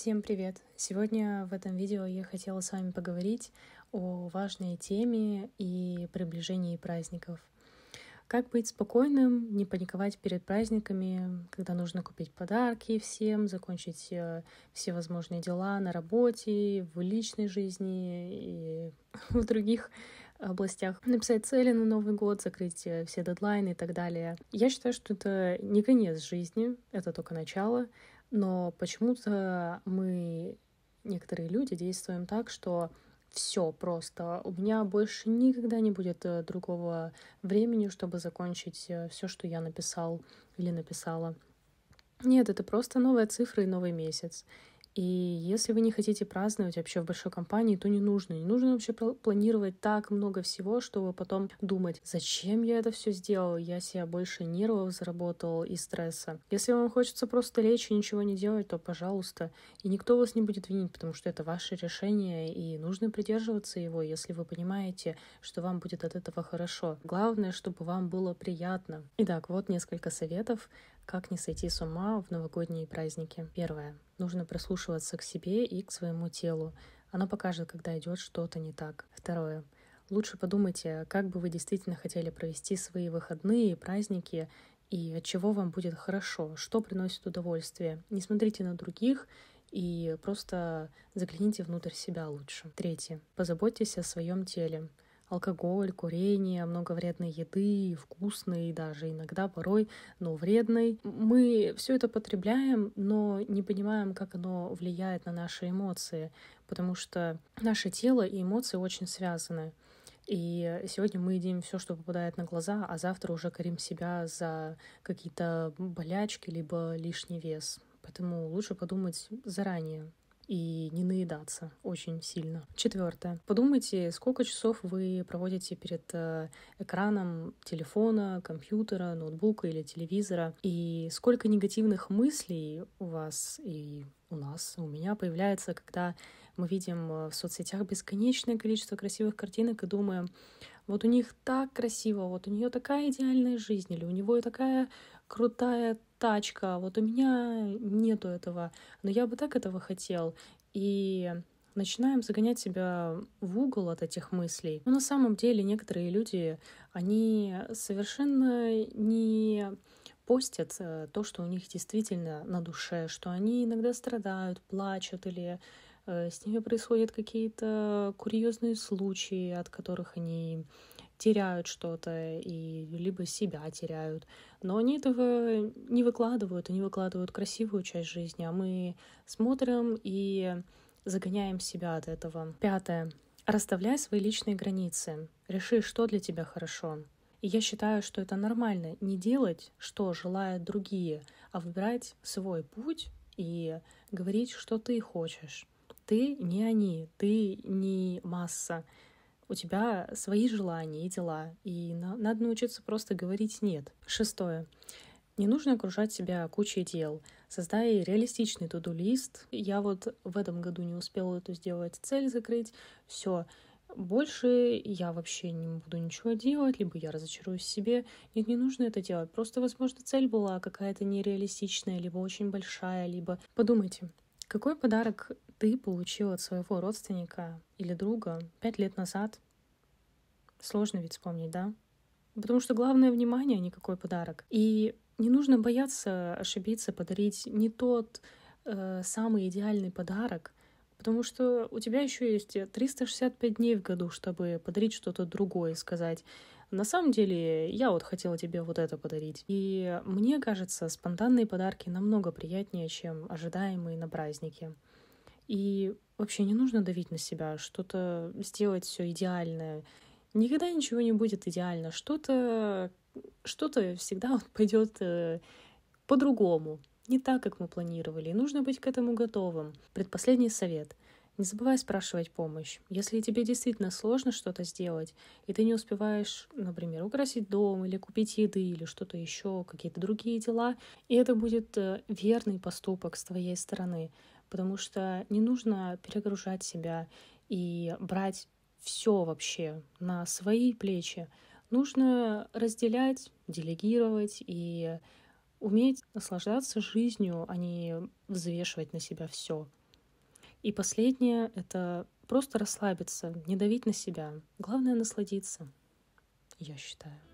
Всем привет! Сегодня в этом видео я хотела с вами поговорить о важной теме и приближении праздников. Как быть спокойным, не паниковать перед праздниками, когда нужно купить подарки всем, закончить э, все возможные дела на работе, в личной жизни и в других областях. Написать цели на Новый год, закрыть э, все дедлайны и так далее. Я считаю, что это не конец жизни, это только начало. Но почему-то мы, некоторые люди, действуем так, что все просто. У меня больше никогда не будет э, другого времени, чтобы закончить э, все, что я написал или написала. Нет, это просто новая цифра и новый месяц. И если вы не хотите праздновать вообще в большой компании, то не нужно. Не нужно вообще планировать так много всего, чтобы потом думать, зачем я это все сделал, я себя больше нервов заработал и стресса. Если вам хочется просто лечь и ничего не делать, то пожалуйста. И никто вас не будет винить, потому что это ваше решение, и нужно придерживаться его, если вы понимаете, что вам будет от этого хорошо. Главное, чтобы вам было приятно. Итак, вот несколько советов, как не сойти с ума в новогодние праздники? Первое. Нужно прислушиваться к себе и к своему телу. Оно покажет, когда идет что-то не так. Второе. Лучше подумайте, как бы вы действительно хотели провести свои выходные и праздники, и от чего вам будет хорошо, что приносит удовольствие. Не смотрите на других и просто загляните внутрь себя лучше. Третье. Позаботьтесь о своем теле алкоголь, курение, много вредной еды, вкусной даже иногда порой, но вредной. Мы все это потребляем, но не понимаем, как оно влияет на наши эмоции, потому что наше тело и эмоции очень связаны. И сегодня мы едим все, что попадает на глаза, а завтра уже корим себя за какие-то болячки либо лишний вес. Поэтому лучше подумать заранее и не наедаться очень сильно. Четвертое. Подумайте, сколько часов вы проводите перед э, экраном телефона, компьютера, ноутбука или телевизора, и сколько негативных мыслей у вас и у нас, у меня появляется, когда мы видим э, в соцсетях бесконечное количество красивых картинок и думаем, вот у них так красиво, вот у нее такая идеальная жизнь, или у него такая крутая тачка, вот у меня нету этого, но я бы так этого хотел. И начинаем загонять себя в угол от этих мыслей. Но на самом деле некоторые люди, они совершенно не постят э, то, что у них действительно на душе, что они иногда страдают, плачут или э, с ними происходят какие-то курьезные случаи, от которых они теряют что-то и либо себя теряют. Но они этого не выкладывают, они выкладывают красивую часть жизни, а мы смотрим и загоняем себя от этого. Пятое. Расставляй свои личные границы. Реши, что для тебя хорошо. И я считаю, что это нормально не делать, что желают другие, а выбирать свой путь и говорить, что ты хочешь. Ты не они, ты не масса, у тебя свои желания и дела, и на, надо научиться просто говорить «нет». Шестое. Не нужно окружать себя кучей дел. Создай реалистичный туду-лист. Я вот в этом году не успела эту сделать, цель закрыть. Все, больше я вообще не буду ничего делать, либо я разочаруюсь в себе. Нет, не нужно это делать. Просто, возможно, цель была какая-то нереалистичная, либо очень большая, либо... Подумайте, какой подарок ты получил от своего родственника или друга пять лет назад. Сложно ведь вспомнить, да? Потому что главное внимание, а никакой подарок. И не нужно бояться ошибиться, подарить не тот э, самый идеальный подарок, потому что у тебя еще есть 365 дней в году, чтобы подарить что-то другое, сказать, на самом деле, я вот хотела тебе вот это подарить. И мне кажется, спонтанные подарки намного приятнее, чем ожидаемые на празднике. И вообще не нужно давить на себя, что-то сделать все идеальное. Никогда ничего не будет идеально. Что-то что, -то, всегда пойдет э, по-другому, не так, как мы планировали, и нужно быть к этому готовым. Предпоследний совет. Не забывай спрашивать помощь. Если тебе действительно сложно что-то сделать, и ты не успеваешь, например, украсить дом или купить еды или что-то еще, какие-то другие дела, и это будет э, верный поступок с твоей стороны, потому что не нужно перегружать себя и брать все вообще на свои плечи. Нужно разделять, делегировать и уметь наслаждаться жизнью, а не взвешивать на себя все. И последнее — это просто расслабиться, не давить на себя. Главное — насладиться, я считаю.